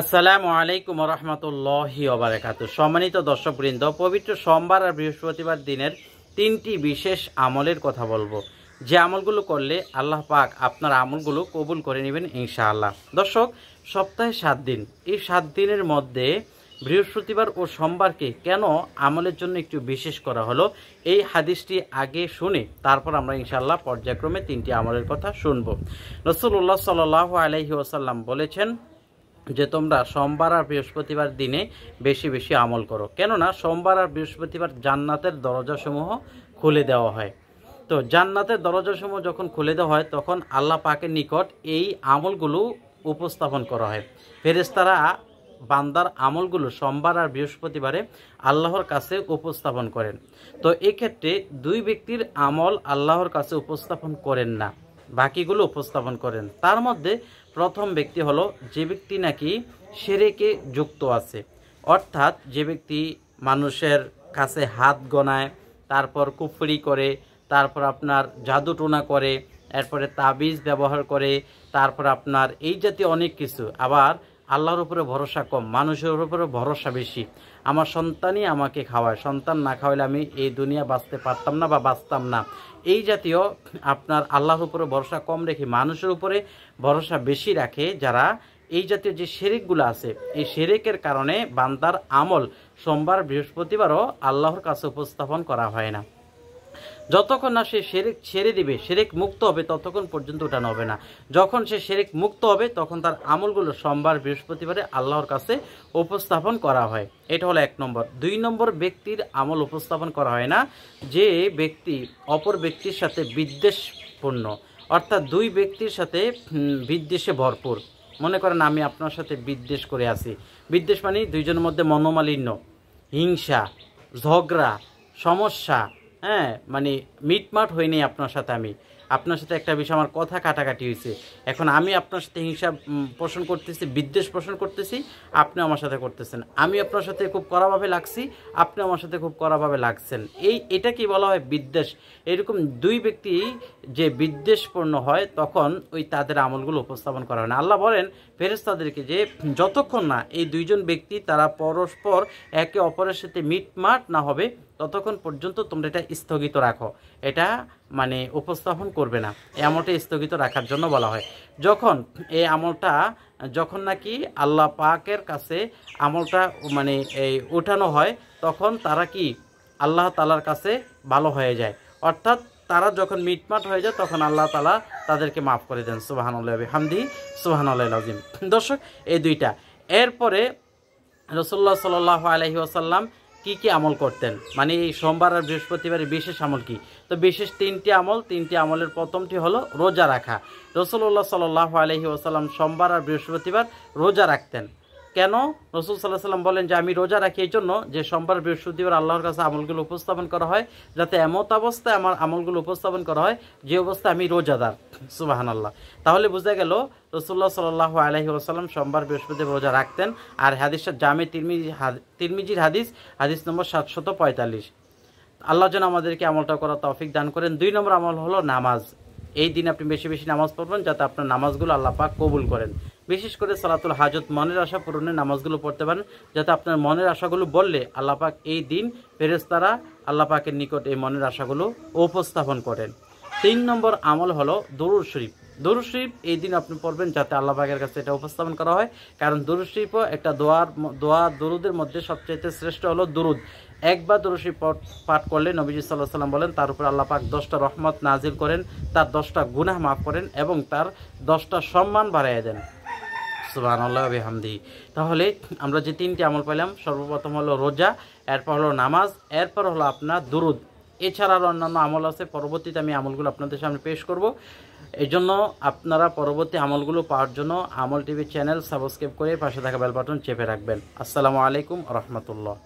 আসসালামু আলাইকুম রহমতুল্লাহি ওবরাকাত সম্মানিত দর্শকবৃন্দ পবিত্র সোমবার আর বৃহস্পতিবার দিনের তিনটি বিশেষ আমলের কথা বলবো যে আমলগুলো করলে আল্লাহ পাক আপনার আমলগুলো কবুল করে নেবেন ইনশাআল্লাহ দর্শক সপ্তাহে সাত দিন এই সাত দিনের মধ্যে বৃহস্পতিবার ও সোমবারকে কেন আমলের জন্য একটু বিশেষ করা হলো এই হাদিসটি আগে শুনে তারপর আমরা ইনশাল্লাহ পর্যায়ক্রমে তিনটি আমলের কথা শুনব রসুল্লাহ সাল আলহি ওসাল্লাম বলেছেন যে তোমরা সোমবার আর বৃহস্পতিবার দিনে বেশি বেশি আমল করো কেননা সোমবার আর বৃহস্পতিবার জান্নাতের দরজাসমূহ খুলে দেওয়া হয় তো জান্নাতের দরজাসমূহ যখন খুলে দেওয়া হয় তখন আল্লাহ পাকের নিকট এই আমলগুলো উপস্থাপন করা হয় ফেরেস্তারা বান্দার আমলগুলো সোমবার আর বৃহস্পতিবারে আল্লাহর কাছে উপস্থাপন করেন তো এক্ষেত্রে দুই ব্যক্তির আমল আল্লাহর কাছে উপস্থাপন করেন না বাকিগুলো উপস্থাপন করেন তার মধ্যে প্রথম ব্যক্তি হলো যে ব্যক্তি নাকি সেরেকে যুক্ত আছে অর্থাৎ যে ব্যক্তি মানুষের কাছে হাত গনায় তারপর কুফরি করে তারপর আপনার জাদুটোনা করে এরপরে তাবিজ ব্যবহার করে তারপর আপনার এই জাতীয় অনেক কিছু আবার আল্লাহর উপরে ভরসা কম মানুষের উপরে ভরসা বেশি আমার সন্তানই আমাকে খাওয়ায় সন্তান না খাওয়াইলে আমি এই দুনিয়া বাঁচতে পারতাম না বা বাঁচতাম না এই জাতীয় আপনার আল্লাহর উপরে ভরসা কম রেখে মানুষের উপরে ভরসা বেশি রাখে যারা এই জাতীয় যে শেরেকগুলো আছে এই শেরেকের কারণে বান্দার আমল সোমবার বৃহস্পতিবারও আল্লাহর কাছে উপস্থাপন করা হয় না যতক্ষণ না সে সেরেক ছেড়ে দিবে সেরেক মুক্ত হবে ততক্ষণ পর্যন্ত উঠানো হবে না যখন সে সেরেক মুক্ত হবে তখন তার আমলগুলো সোমবার বৃহস্পতিবারে আল্লাহর কাছে উপস্থাপন করা হয় এটা হলো এক নম্বর দুই নম্বর ব্যক্তির আমল উপস্থাপন করা হয় না যে ব্যক্তি অপর ব্যক্তির সাথে বিদ্বেষপূর্ণ অর্থাৎ দুই ব্যক্তির সাথে বিদ্বেষে ভরপুর মনে করেন আমি আপনার সাথে বিদ্বেষ করে আছি বিদ্বেষ মানে দুইজনের মধ্যে মনোমালিন্য হিংসা ঝগড়া সমস্যা হ্যাঁ মানে মিটমাট হইনি আপনার সাথে আমি আপনার সাথে একটা বিষয় আমার কথা কাটাকাটি হয়েছে এখন আমি আপনার সাথে হিংসা পোষণ করতেছি বিদ্বেষ পোষণ করতেছি আপনি আমার সাথে করতেছেন আমি আপনার সাথে খুব কড়াভাবে লাগছি আপনি আমার সাথে খুব কড়াভাবে লাগছেন এই এটা কি বলা হয় বিদ্বেষ এরকম দুই ব্যক্তি যে বিদ্বেষপূর্ণ হয় তখন ওই তাদের আমলগুলো উপস্থাপন করা হয় না আল্লাহ বলেন ফেরেস্তাদেরকে যে যতক্ষণ না এই দুইজন ব্যক্তি তারা পরস্পর একে অপরের সাথে মিটমাট না হবে ততক্ষণ পর্যন্ত তোমরা এটা স্থগিত রাখো এটা মানে উপস্থাপন করবে না এই আমলটা স্থগিত রাখার জন্য বলা হয় যখন এই আমলটা যখন নাকি আল্লাহ পাকের কাছে আমলটা মানে এই ওঠানো হয় তখন তারা কি আল্লাহ তালার কাছে ভালো হয়ে যায় অর্থাৎ তারা যখন মিটমাট হয়ে যায় তখন আল্লাহ তালা তাদেরকে মাফ করে দেন সুবাহানুল্লাহ হামদি সুবাহানুল্লাহ আজিম দর্শক এই দুইটা এরপরে রসুল্লাহ সাল আলহি আসাল্লাম কি কি আমল করতেন মানে এই সোমবার আর বৃহস্পতিবারের বিশেষ আমল কি তো বিশেষ তিনটি আমল তিনটি আমলের প্রথমটি হলো রোজা রাখা রসুল্লাহ সাল্লাহ আলহি ওসাল্লাম সোমবার আর বৃহস্পতিবার রোজা রাখতেন কেন রসুল সাল্লাহ সাল্লাম বলেন যে আমি রোজা রাখি এই জন্য যে সোমবার বৃহস্পতিবার আল্লাহর কাছে আমলগুলো উপস্থাপন করা হয় যাতে এমত অবস্থায় আমার আমলগুলো উপস্থাপন করা হয় যে অবস্থায় আমি রোজাদার সুবাহান আল্লাহ তাহলে বোঝা গেল রসুল্লাহ সাল্লাহ আলহি আসাল্লাম সোমবার বৃহস্পতি রোজা রাখতেন আর হাদিস জামে তিরমিজি তিরমিজির হাদিস হাদিস নম্বর সাতশত পঁয়তাল্লিশ আল্লাহ যেন আমাদেরকে আমলটা করা তফিক দান করেন দুই নম্বর আমল হলো নামাজ এই দিন আপনি বেশি বেশি নামাজ পড়বেন যাতে আপনার নামাজগুলো আল্লাহ পাক কবুল করেন বিশেষ করে সালাতুল হাজত মনের আশা পূরণে নামাজগুলো পড়তে পারেন যাতে আপনার মনের আশাগুলো বললে আল্লাহ পাক এই দিন ফেরেস্তারা আল্লাহ পাকের নিকট এই মনের আশাগুলো উপস্থাপন করেন তিন নম্বর আমল হলো দরুর শরীফ দরুর শরীফ এই দিন আপনি পড়বেন যাতে আল্লাহ কাছে এটা উপস্থাপন করা হয় কারণ দরুদ শরীফও একটা দোয়ার দোয়া দরুদের মধ্যে সবচেয়ে শ্রেষ্ঠ হলো দরুদ একবার দরুদ শরীফ পাঠ করলে নবীজি সাল্লাহ সাল্লাম বলেন তার উপর আল্লাহ পাক দশটা রহমত নাজিল করেন তার দশটা গুনাহ মাফ করেন এবং তার দশটা সম্মান বাড়াইয়া দেন সুবাহ আল্লাহ হামদি তাহলে আমরা যে তিনটি আমল পাইলাম সর্বপ্রথম হলো রোজা এরপর হলো নামাজ এরপর হলো আপনার দুরুদ এছাড়া অন্যান্য আমল আছে পরবর্তীতে আমি আমলগুলো আপনাদের সামনে পেশ করব এই জন্য আপনারা পরবর্তী আমলগুলো পাওয়ার জন্য আমল টিভি চ্যানেল সাবস্ক্রাইব করে পাশে থাকা বেল বাটন চেপে রাখবেন আসসালামু আলাইকুম রহমতুল্লাহ